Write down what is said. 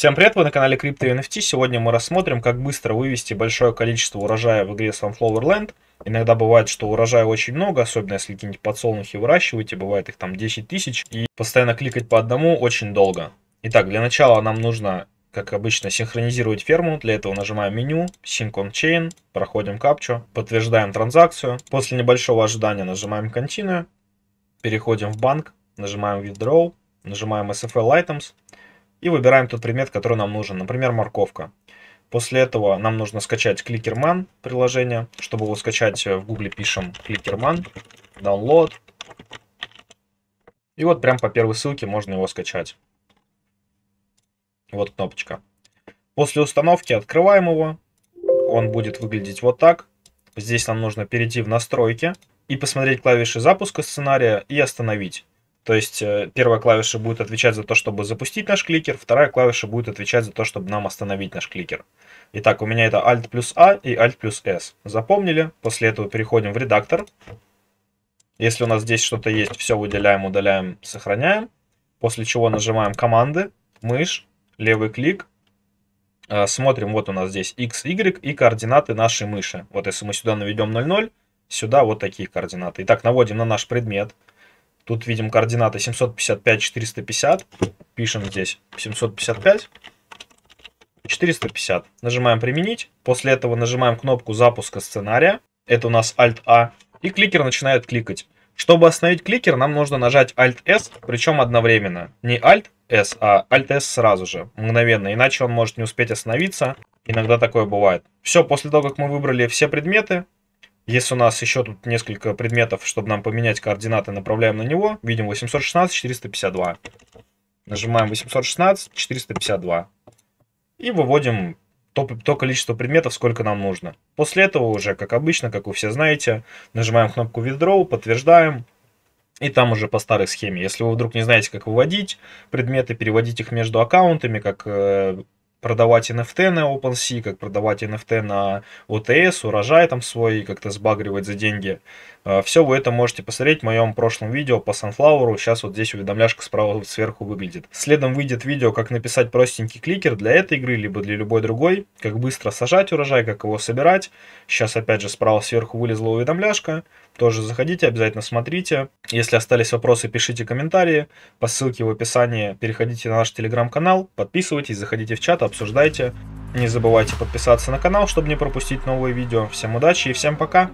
Всем привет, вы на канале Крипто NFT. Сегодня мы рассмотрим, как быстро вывести большое количество урожая в игре Sunflowerland. Иногда бывает, что урожая очень много, особенно если какие-нибудь подсолнухи выращиваете, бывает их там 10 тысяч, и постоянно кликать по одному очень долго. Итак, для начала нам нужно, как обычно, синхронизировать ферму. Для этого нажимаем меню, Sync on Chain, проходим капчу, подтверждаем транзакцию. После небольшого ожидания нажимаем Continue, переходим в банк, нажимаем Withdraw, нажимаем SFL Items, и выбираем тот предмет, который нам нужен. Например, морковка. После этого нам нужно скачать Clickerman приложение. Чтобы его скачать, э, в гугле пишем Clickerman, download. И вот прям по первой ссылке можно его скачать. Вот кнопочка. После установки открываем его. Он будет выглядеть вот так. Здесь нам нужно перейти в настройки и посмотреть клавиши запуска сценария и остановить. То есть э, первая клавиша будет отвечать за то, чтобы запустить наш кликер, вторая клавиша будет отвечать за то, чтобы нам остановить наш кликер. Итак, у меня это Alt плюс A и Alt плюс S. Запомнили? После этого переходим в редактор. Если у нас здесь что-то есть, все выделяем, удаляем, сохраняем. После чего нажимаем команды, мышь, левый клик. Э, смотрим, вот у нас здесь x, y и координаты нашей мыши. Вот если мы сюда наведем 0,0, сюда вот такие координаты. Итак, наводим на наш предмет. Тут видим координаты 755-450. Пишем здесь 755. 450. Нажимаем «Применить». После этого нажимаем кнопку запуска сценария. Это у нас Alt-A. И кликер начинает кликать. Чтобы остановить кликер, нам нужно нажать Alt-S, причем одновременно. Не Alt-S, а Alt-S сразу же, мгновенно. Иначе он может не успеть остановиться. Иногда такое бывает. Все, после того, как мы выбрали все предметы, если у нас еще тут несколько предметов, чтобы нам поменять координаты, направляем на него. Видим 816, 452. Нажимаем 816, 452. И выводим то, то количество предметов, сколько нам нужно. После этого уже, как обычно, как вы все знаете, нажимаем кнопку Withdraw, подтверждаем. И там уже по старой схеме. Если вы вдруг не знаете, как выводить предметы, переводить их между аккаунтами, как э, продавать NFT на OpenSea, как продавать NFT на OTS, урожай там свой, как-то сбагривать за деньги. А, Все вы это можете посмотреть в моем прошлом видео по Sunflower. Сейчас вот здесь уведомляшка справа сверху выглядит. Следом выйдет видео, как написать простенький кликер для этой игры, либо для любой другой. Как быстро сажать урожай, как его собирать. Сейчас опять же справа сверху вылезла уведомляшка. Тоже заходите, обязательно смотрите. Если остались вопросы, пишите комментарии. По ссылке в описании переходите на наш телеграм-канал, подписывайтесь, заходите в чат, обсуждайте. Не забывайте подписаться на канал, чтобы не пропустить новые видео. Всем удачи и всем пока!